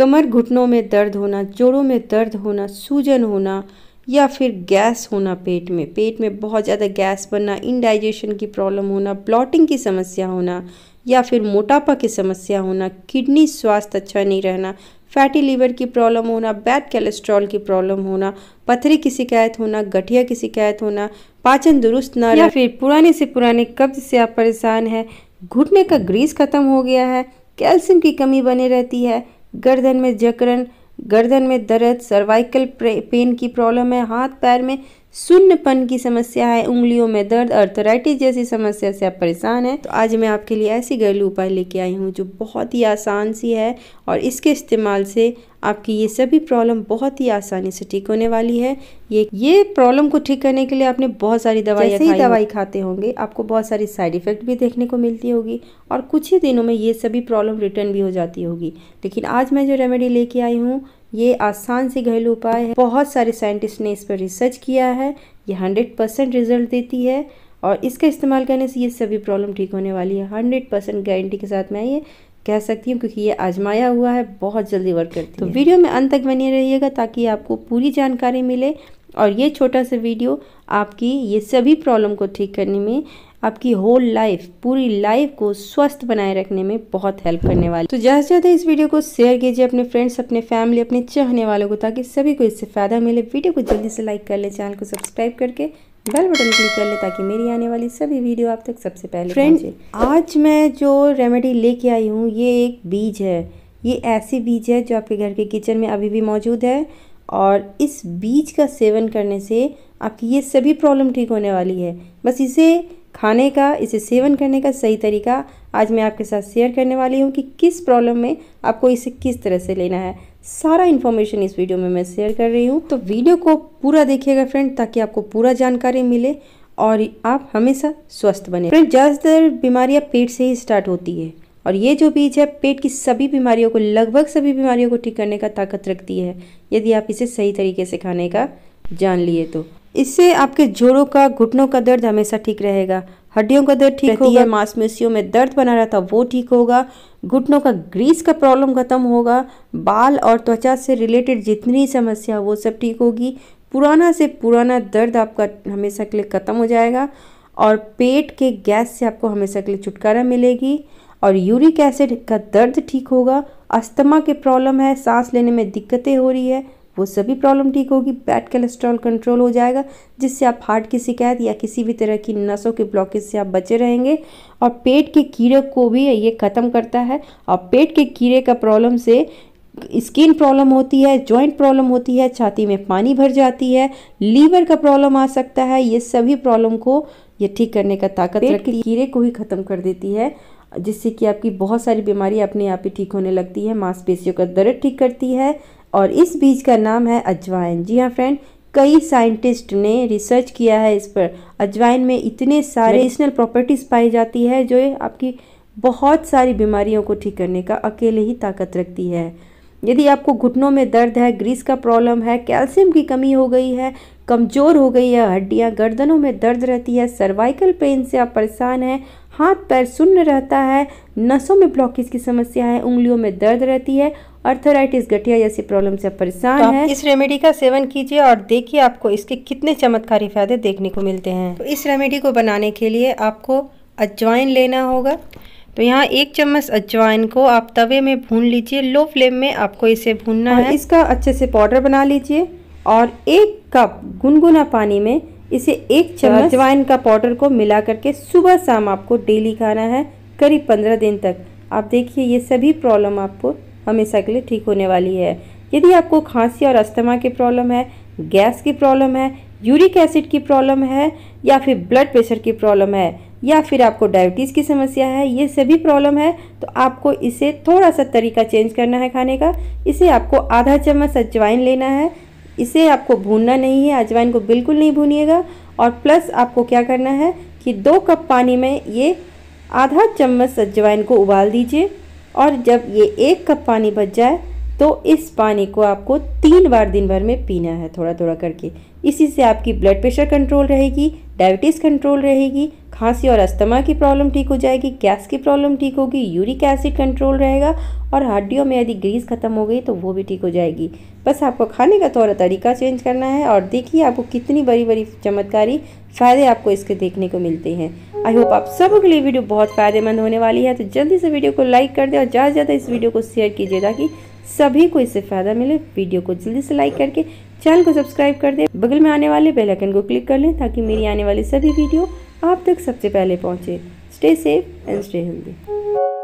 कमर घुटनों में दर्द होना जोड़ों में दर्द होना सूजन होना या फिर गैस होना पेट में पेट में बहुत ज़्यादा गैस बनना इनडाइजेशन की प्रॉब्लम होना ब्लॉटिंग की समस्या होना या फिर मोटापा की समस्या होना किडनी स्वास्थ्य अच्छा नहीं रहना फैटी लीवर की प्रॉब्लम होना बैड कैलेस्ट्रॉल की प्रॉब्लम होना पथरी की शिकायत होना गठिया की शिकायत होना पाचन दुरुस्त ना या फिर पुराने से पुराने कब्ज से आप परेशान हैं घुटने का ग्रीस खत्म हो गया है कैल्शियम की कमी बने रहती है गर्दन में जकड़न गर्दन में दर्द सर्वाइकल पेन की प्रॉब्लम है हाथ पैर में सुन्नपन की समस्या है उंगलियों में दर्द अर्थराइटिस जैसी समस्या से आप परेशान हैं तो आज मैं आपके लिए ऐसी घरेलू उपाय लेके आई हूँ जो बहुत ही आसान सी है और इसके इस्तेमाल से आपकी ये सभी प्रॉब्लम बहुत ही आसानी से ठीक होने वाली है ये ये प्रॉब्लम को ठीक करने के लिए आपने बहुत सारी दवाई ऐसी दवाई खाते होंगे आपको बहुत सारी साइड इफेक्ट भी देखने को मिलती होगी और कुछ ही दिनों में ये सभी प्रॉब्लम रिटर्न भी हो जाती होगी लेकिन आज मैं जो रेमेडी लेके आई हूँ ये आसान से घरेलू उपाय है बहुत सारे साइंटिस्ट ने इस पर रिसर्च किया है ये हंड्रेड परसेंट रिजल्ट देती है और इसका इस्तेमाल करने से ये सभी प्रॉब्लम ठीक होने वाली है हंड्रेड परसेंट गारंटी के साथ में आइए कह सकती हूँ क्योंकि ये आजमाया हुआ है बहुत जल्दी वर्क करती तो है। वीडियो में अंत तक बने रहिएगा ताकि आपको पूरी जानकारी मिले और ये छोटा सा वीडियो आपकी ये सभी प्रॉब्लम को ठीक करने में आपकी होल लाइफ पूरी लाइफ को स्वस्थ बनाए रखने में बहुत हेल्प करने वाली तो ज़्यादा से ज़्यादा इस वीडियो को शेयर कीजिए अपने फ्रेंड्स अपने फैमिली अपने चाहने वालों को ताकि सभी को इससे फ़ायदा मिले वीडियो को जल्दी से लाइक कर ले चैनल को सब्सक्राइब करके बेल बटन क्लिक कर लें ताकि मेरी आने वाली सभी वीडियो आप तक सबसे पहले फ्रेंड आज मैं जो रेमेडी लेके आई हूँ ये एक बीज है ये ऐसी बीज है जो आपके घर के किचन में अभी भी मौजूद है और इस बीज का सेवन करने से आपकी ये सभी प्रॉब्लम ठीक होने वाली है बस इसे खाने का इसे सेवन करने का सही तरीका आज मैं आपके साथ शेयर करने वाली हूँ कि किस प्रॉब्लम में आपको इसे किस तरह से लेना है सारा इन्फॉर्मेशन इस वीडियो में मैं शेयर कर रही हूँ तो वीडियो को पूरा देखिएगा फ्रेंड ताकि आपको पूरा जानकारी मिले और आप हमेशा स्वस्थ बने फ्रेंड ज़्यादातर बीमारियाँ पेट से ही स्टार्ट होती है और ये जो बीज है पेट की सभी बीमारियों को लगभग सभी बीमारियों को ठीक करने का ताकत रखती है यदि आप इसे सही तरीके से खाने का जान लिए तो इससे आपके जोड़ों का घुटनों का दर्द हमेशा ठीक रहेगा हड्डियों का दर्द ठीक होगा मांसपेशियों में दर्द बना रहता वो ठीक होगा घुटनों का ग्रीस का प्रॉब्लम खत्म होगा बाल और त्वचा से रिलेटेड जितनी समस्या वो सब ठीक होगी पुराना से पुराना दर्द आपका हमेशा के लिए ख़त्म हो जाएगा और पेट के गैस से आपको हमेशा के लिए छुटकारा मिलेगी और यूरिक एसिड का दर्द ठीक होगा अस्थमा के प्रॉब्लम है सांस लेने में दिक्कतें हो रही है वो सभी प्रॉब्लम ठीक होगी बैड कोलेस्ट्रॉल कंट्रोल हो जाएगा जिससे आप हार्ट की शिकायत या किसी भी तरह की नसों के ब्लॉकेज से आप बचे रहेंगे और पेट के कीड़े को भी ये ख़त्म करता है और पेट के कीड़े का प्रॉब्लम से स्किन प्रॉब्लम होती है जॉइंट प्रॉब्लम होती है छाती में पानी भर जाती है लीवर का प्रॉब्लम आ सकता है ये सभी प्रॉब्लम को ये ठीक करने का ताकत पेट के कीड़े को ही ख़त्म कर देती है जिससे कि आपकी बहुत सारी बीमारी अपने आप ही ठीक होने लगती है मांसपेशियों का दर्द ठीक करती है और इस बीज का नाम है अजवाइन जी हाँ फ्रेंड कई साइंटिस्ट ने रिसर्च किया है इस पर अजवाइन में इतने सारे मेडिसिनल प्रॉपर्टीज़ पाई जाती है जो आपकी बहुत सारी बीमारियों को ठीक करने का अकेले ही ताकत रखती है यदि आपको घुटनों में दर्द है ग्रीस का प्रॉब्लम है कैल्शियम की कमी हो गई है कमज़ोर हो गई है हड्डियाँ गर्दनों में दर्द रहती है सर्वाइकल पेन से आप परेशान हैं हाथ पैर सुन्न रहता है नसों में ब्लॉकेज की समस्या है उंगलियों में दर्द रहती है अर्थराइटिस गठिया जैसी प्रॉब्लम से परेशान तो है इस रेमेडी का सेवन कीजिए और देखिए आपको इसके कितने चमत्कारी फायदे देखने को मिलते हैं तो इस रेमेडी को बनाने के लिए आपको अजवाइन लेना होगा तो यहाँ एक चम्मच अजवाइन को आप तवे में भून लीजिए लो फ्लेम में आपको इसे भूनना है इसका अच्छे से पाउडर बना लीजिए और एक कप गुनगुना पानी में इसे एक चम्मच अजवाइन का पाउडर को मिला करके सुबह शाम आपको डेली खाना है करीब पंद्रह दिन तक आप देखिए ये सभी प्रॉब्लम आपको हमेशा के लिए ठीक होने वाली है यदि आपको खांसी और अस्थमा की प्रॉब्लम है गैस की प्रॉब्लम है यूरिक एसिड की प्रॉब्लम है या फिर ब्लड प्रेशर की प्रॉब्लम है या फिर आपको डायबिटीज़ की समस्या है ये सभी प्रॉब्लम है तो आपको इसे थोड़ा सा तरीका चेंज करना है खाने का इसे आपको आधा चम्मच अजवाइन लेना है इसे आपको भूनना नहीं है अजवाइन को बिल्कुल नहीं भूनिएगा और प्लस आपको क्या करना है कि दो कप पानी में ये आधा चम्मच अजवाइन को उबाल दीजिए और जब ये एक कप पानी बच जाए तो इस पानी को आपको तीन बार दिन भर में पीना है थोड़ा थोड़ा करके इसी से आपकी ब्लड प्रेशर कंट्रोल रहेगी डायबिटीज़ कंट्रोल रहेगी खांसी और अस्थमा की प्रॉब्लम ठीक हो जाएगी गैस की प्रॉब्लम ठीक होगी यूरिक एसिड कंट्रोल रहेगा और हड्डियों में यदि ग्रीस खत्म हो गई तो वो भी ठीक हो जाएगी बस आपको खाने का तौर तरीका चेंज करना है और देखिए आपको कितनी बड़ी बड़ी चमत्कारी फ़ायदे आपको इसके देखने को मिलते हैं आई होप आप सबों के लिए वीडियो बहुत फ़ायदेमंद होने वाली है तो जल्दी से वीडियो को लाइक कर दें और ज़्यादा से ज़्यादा इस वीडियो को शेयर कीजिए ताकि सभी को इससे फायदा मिले वीडियो को जल्दी से लाइक करके चैनल को सब्सक्राइब कर दें बगल में आने वाले बेल आइकन को क्लिक कर लें ताकि मेरी आने वाली सभी वीडियो आप तक सबसे पहले पहुंचे stay safe and stay healthy